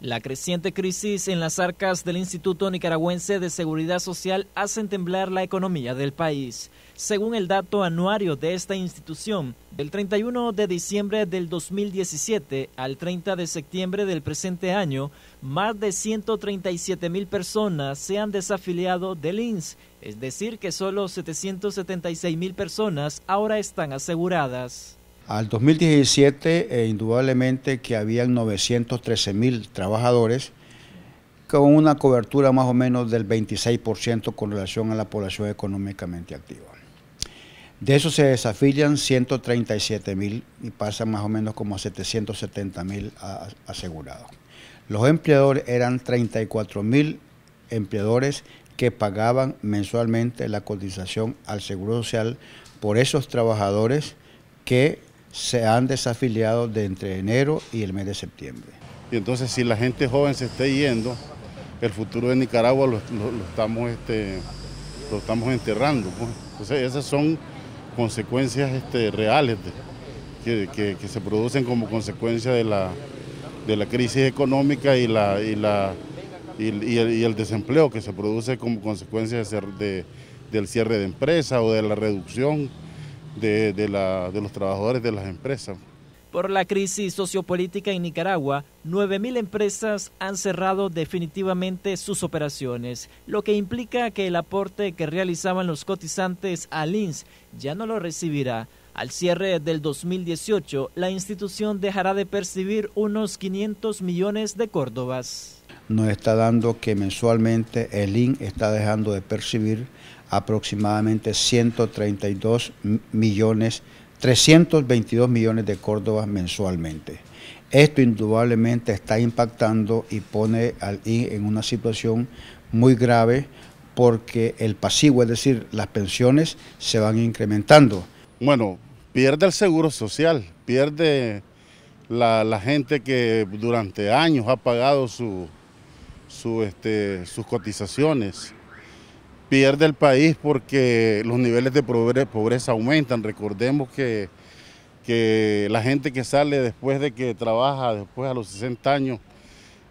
La creciente crisis en las arcas del Instituto Nicaragüense de Seguridad Social hacen temblar la economía del país. Según el dato anuario de esta institución, del 31 de diciembre del 2017 al 30 de septiembre del presente año, más de 137 mil personas se han desafiliado del INS, es decir, que solo 776 mil personas ahora están aseguradas. Al 2017, eh, indudablemente que habían 913 mil trabajadores con una cobertura más o menos del 26% con relación a la población económicamente activa. De eso se desafilian 137 mil y pasan más o menos como a 770 mil asegurados. Los empleadores eran 34 mil empleadores que pagaban mensualmente la cotización al Seguro Social por esos trabajadores que se han desafiliado de entre enero y el mes de septiembre. Y entonces si la gente joven se está yendo, el futuro de Nicaragua lo, estamos, este, lo estamos enterrando. Pues. Entonces esas son consecuencias este, reales que, se producen como consecuencia de la, de la crisis económica y, la, y, la, y, el, desempleo que se produce como consecuencia del cierre de empresas o de la reducción de, los trabajadores de las empresas. Por la crisis sociopolítica en Nicaragua, 9.000 empresas han cerrado definitivamente sus operaciones, lo que implica que el aporte que realizaban los cotizantes al INS ya no lo recibirá. Al cierre del 2018, la institución dejará de percibir unos 500 millones de córdobas nos está dando que mensualmente el IN está dejando de percibir aproximadamente 132 millones, 322 millones de córdobas mensualmente. Esto indudablemente está impactando y pone al IN en una situación muy grave porque el pasivo, es decir, las pensiones se van incrementando. Bueno, pierde el seguro social, pierde la gente que durante años ha pagado su, este, sus cotizaciones. Pierde el país porque los niveles de pobreza aumentan. Recordemos que, la gente que sale después de que trabaja, después a los 60 años,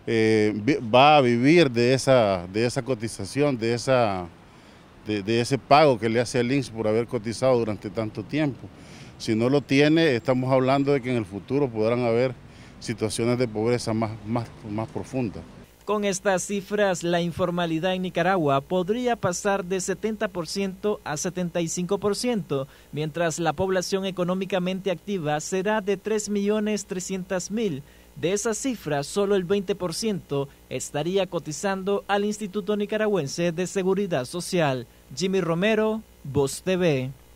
eh, va a vivir de esa, de esa cotización, de, esa, ese pago que le hace el INSS por haber cotizado durante tanto tiempo. Si no lo tiene, estamos hablando de que en el futuro podrán haber situaciones de pobreza más, más, más profundas. Con estas cifras, la informalidad en Nicaragua podría pasar de 70% a 75%, mientras la población económicamente activa será de 3.300.000. De esa cifra, solo el 20% estaría cotizando al Instituto Nicaragüense de Seguridad Social. Jimmy Romero, Voz TV.